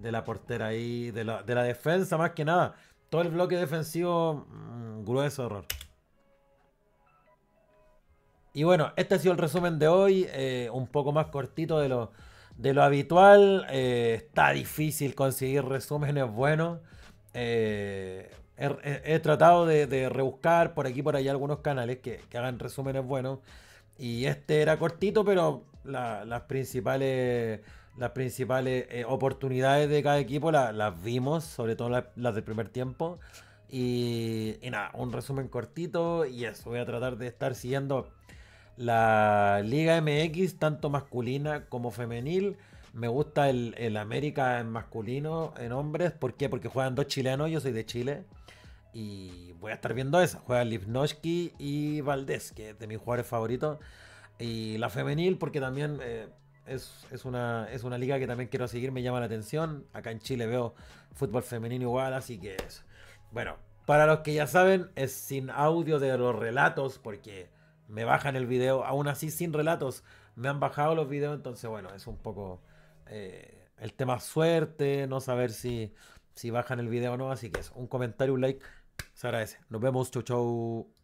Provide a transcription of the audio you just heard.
de la portera ahí, de la, defensa más que nada. Todo el bloque defensivo, mm, grueso error. Y bueno, este ha sido el resumen de hoy, eh, un poco más cortito de lo, de lo habitual. Eh, está difícil conseguir resúmenes buenos. Eh, he, tratado de, rebuscar por aquí por allá algunos canales que, hagan resúmenes buenos. Y este era cortito, pero las principales las principales eh, oportunidades de cada equipo las vimos, sobre todo las, del primer tiempo. Y, nada, un resumen cortito y eso, voy a tratar de estar siguiendo la Liga MX, tanto masculina como femenil. Me gusta el, América en masculino, en hombres, ¿por qué? Porque juegan dos chilenos, yo soy de Chile. Y voy a estar viendo eso, juegan Livnoski y Valdés, que es de mis jugadores favoritos. Y la femenil, porque también... Eh, es, una, es una liga que también quiero seguir, me llama la atención. Acá en Chile veo fútbol femenino igual, así que es. Bueno, para los que ya saben, es sin audio de los relatos, porque me bajan el video, aún así sin relatos. Me han bajado los videos, entonces bueno, es un poco eh, el tema suerte, no saber si, si bajan el video o no. Así que un comentario, un like, se agradece. Nos vemos, chau chau.